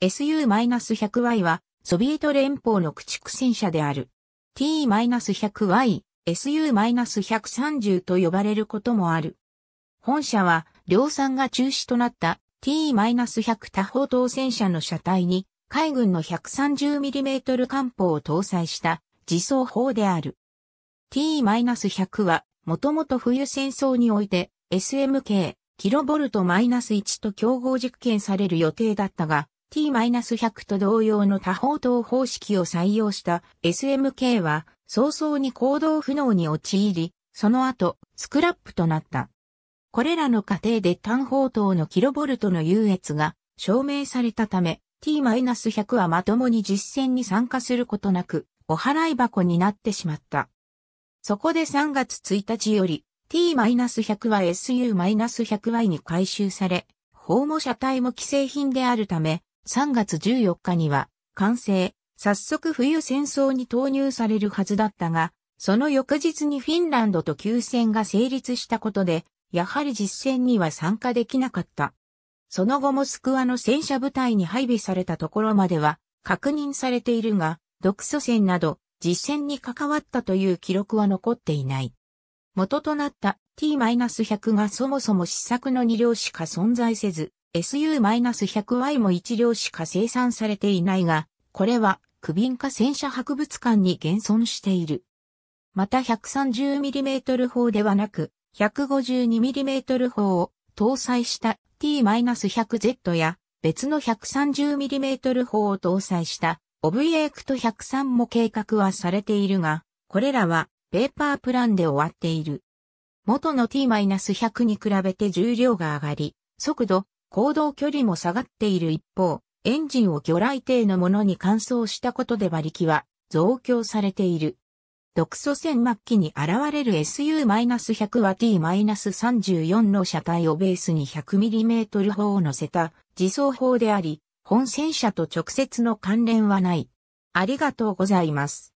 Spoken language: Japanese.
SU-100Y は、ソビエト連邦の駆逐戦車である。T-100Y、SU-130 と呼ばれることもある。本社は、量産が中止となった T-100 多方当戦車の車体に、海軍の 130mm 艦砲を搭載した自走砲である。T-100 は、もともと冬戦争において、SMK、キロボルト -1 と競合実験される予定だったが、t-100 と同様の多方等方式を採用した SMK は早々に行動不能に陥り、その後、スクラップとなった。これらの過程で単方等のキロボルトの優越が証明されたため、t-100 はまともに実践に参加することなく、お払い箱になってしまった。そこで3月1日より、t-100 は su-100y に回収され、訪問車体も既製品であるため、3月14日には完成、早速冬戦争に投入されるはずだったが、その翌日にフィンランドと休戦が成立したことで、やはり実戦には参加できなかった。その後モスクワの戦車部隊に配備されたところまでは確認されているが、独ソ戦など実戦に関わったという記録は残っていない。元となった T-100 がそもそも試作の2両しか存在せず、SU-100Y も一両しか生産されていないが、これは、クビン化戦車博物館に現存している。また 130mm 砲ではなく、152mm 砲を搭載した T-100Z や、別の 130mm 砲を搭載したオブエクト103も計画はされているが、これらはペーパープランで終わっている。元の T-100 に比べて重量が上がり、速度、行動距離も下がっている一方、エンジンを魚雷艇のものに換装したことで馬力は増強されている。独ソ戦末期に現れる SU-100 は T-34 の車体をベースに 100mm 砲を乗せた自走砲であり、本戦車と直接の関連はない。ありがとうございます。